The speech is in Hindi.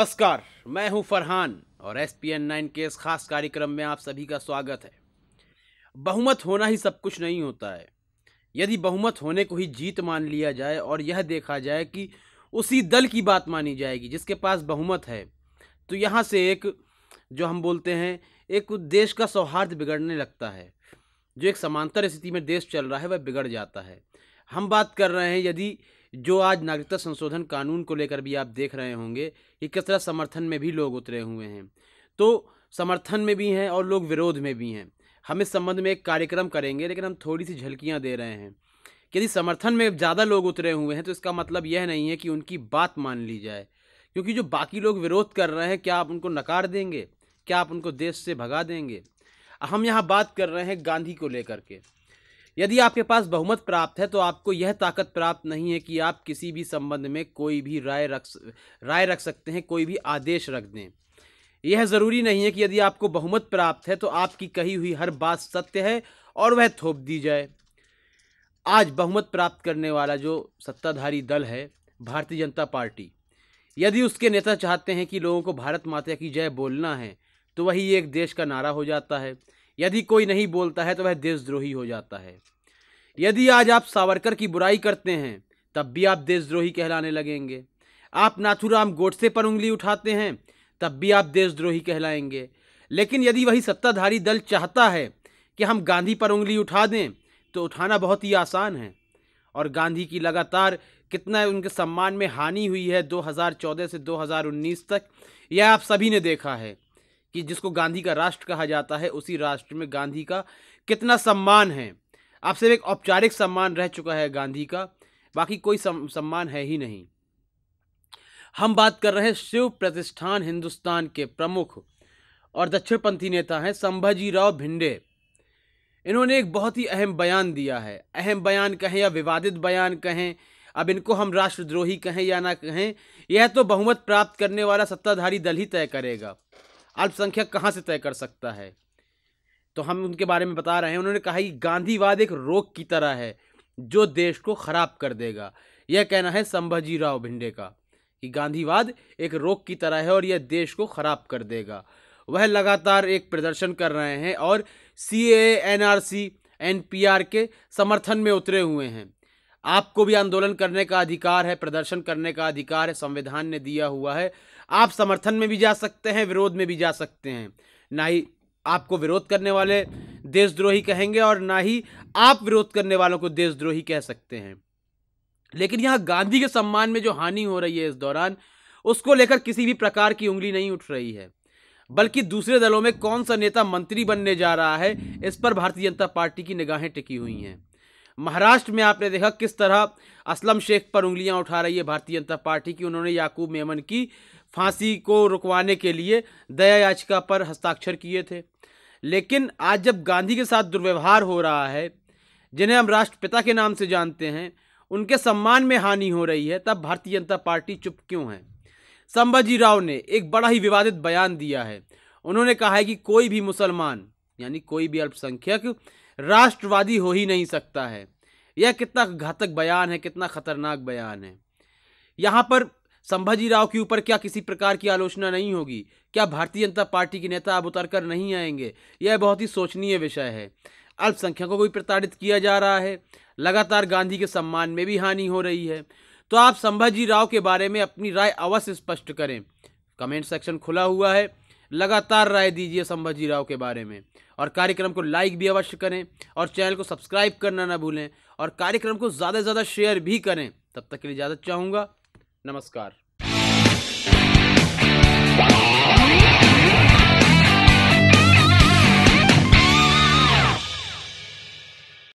नमस्कार मैं हूं फरहान और एस पी एन नाइन के इस खास कार्यक्रम में आप सभी का स्वागत है बहुमत होना ही सब कुछ नहीं होता है यदि बहुमत होने को ही जीत मान लिया जाए और यह देखा जाए कि उसी दल की बात मानी जाएगी जिसके पास बहुमत है तो यहाँ से एक जो हम बोलते हैं एक देश का सौहार्द बिगड़ने लगता है जो एक समांतर स्थिति में देश चल रहा है वह बिगड़ जाता है हम बात कर रहे हैं यदि जो आज नागरिकता संशोधन कानून को लेकर भी आप देख रहे होंगे कि किस तरह समर्थन में भी लोग उतरे हुए हैं तो समर्थन में भी हैं और लोग विरोध में भी हैं हम इस संबंध में एक कार्यक्रम करेंगे लेकिन हम थोड़ी सी झलकियाँ दे रहे हैं यदि समर्थन में ज़्यादा लोग उतरे हुए हैं तो इसका मतलब यह नहीं है कि उनकी बात मान ली जाए क्योंकि जो बाकी लोग विरोध कर रहे हैं क्या आप उनको नकार देंगे क्या आप उनको देश से भगा देंगे हम यहाँ बात कर रहे हैं गांधी को लेकर के यदि आपके पास बहुमत प्राप्त है तो आपको यह ताकत प्राप्त नहीं है कि आप किसी भी संबंध में कोई भी राय रख राय रख सकते हैं कोई भी आदेश रख दें यह ज़रूरी नहीं है कि यदि आपको बहुमत प्राप्त है तो आपकी कही हुई हर बात सत्य है और वह थोप दी जाए आज बहुमत प्राप्त करने वाला जो सत्ताधारी दल है भारतीय जनता पार्टी यदि उसके नेता चाहते हैं कि लोगों को भारत माता की जय बोलना है तो वही एक देश का नारा हो जाता है यदि कोई नहीं बोलता है तो वह देशद्रोही हो जाता है यदि आज आप सावरकर की बुराई करते हैं तब भी आप देशद्रोही कहलाने लगेंगे आप नाथुराम गोडसे पर उंगली उठाते हैं तब भी आप देशद्रोही कहलाएंगे लेकिन यदि वही सत्ताधारी दल चाहता है कि हम गांधी पर उंगली उठा दें तो उठाना बहुत ही आसान है और गांधी की लगातार कितना उनके सम्मान में हानि हुई है 2014 से 2019 तक यह आप सभी ने देखा है कि जिसको गांधी का राष्ट्र कहा जाता है उसी राष्ट्र में गांधी का कितना सम्मान है आप सिर्फ एक औपचारिक सम्मान रह चुका है गांधी का बाकी कोई सम्मान है ही नहीं हम बात कर रहे हैं शिव प्रतिष्ठान हिंदुस्तान के प्रमुख और दक्षिणपंथी नेता हैं संभाजी राव भिंडे इन्होंने एक बहुत ही अहम बयान दिया है अहम बयान कहें या विवादित बयान कहें अब इनको हम राष्ट्रद्रोही कहें या ना कहें यह तो बहुमत प्राप्त करने वाला सत्ताधारी दल ही तय करेगा अल्पसंख्यक कहाँ से तय कर सकता है तो हम उनके बारे में बता रहे हैं उन्होंने कहा कि गांधीवाद एक रोग की तरह है जो देश को खराब कर देगा यह कहना है संभाजी राव भिंडे का कि गांधीवाद एक रोग की तरह है और यह देश को खराब कर देगा वह लगातार एक प्रदर्शन कर रहे हैं और C A N R C N P R के समर्थन में उतरे हुए हैं आपको भी आंदोलन करने का अधिकार है प्रदर्शन करने का अधिकार है संविधान ने दिया हुआ है आप समर्थन में भी जा सकते हैं विरोध में भी जा सकते हैं ना ही आपको विरोध करने वाले देशद्रोही कहेंगे और ना ही आप विरोध करने वालों को देशद्रोही कह सकते हैं लेकिन यहाँ गांधी के सम्मान में जो हानि हो रही है इस दौरान उसको लेकर किसी भी प्रकार की उंगली नहीं उठ रही है बल्कि दूसरे दलों में कौन सा नेता मंत्री बनने जा रहा है इस पर भारतीय जनता पार्टी की निगाहें टिकी हुई हैं महाराष्ट्र में आपने देखा किस तरह असलम शेख पर उंगलियां उठा रही है भारतीय जनता पार्टी की उन्होंने याकूब मेमन की फांसी को रुकवाने के लिए दया याचिका पर हस्ताक्षर किए थे लेकिन आज जब गांधी के साथ दुर्व्यवहार हो रहा है जिन्हें हम राष्ट्रपिता के नाम से जानते हैं उनके सम्मान में हानि हो रही है तब भारतीय जनता पार्टी चुप क्यों है संभाजी राव ने एक बड़ा ही विवादित बयान दिया है उन्होंने कहा है कि कोई भी मुसलमान यानी कोई भी अल्पसंख्यक राष्ट्रवादी हो ही नहीं सकता है यह कितना घातक बयान है कितना खतरनाक बयान है यहाँ पर संभाजी राव के ऊपर क्या किसी प्रकार की आलोचना नहीं होगी क्या भारतीय जनता पार्टी के नेता अब उतर कर नहीं आएंगे यह बहुत ही शोचनीय विषय है अल्पसंख्यकों को भी प्रताड़ित किया जा रहा है लगातार गांधी के सम्मान में भी हानि हो रही है तो आप संभाजी राव के बारे में अपनी राय अवश्य स्पष्ट करें कमेंट सेक्शन खुला हुआ है लगातार राय दीजिए संभाजी राव के बारे में और कार्यक्रम को लाइक भी अवश्य करें और चैनल को सब्सक्राइब करना ना भूलें और कार्यक्रम को ज़्यादा से ज़्यादा शेयर भी करें तब तक के लिए इजाज़त चाहूँगा नमस्कार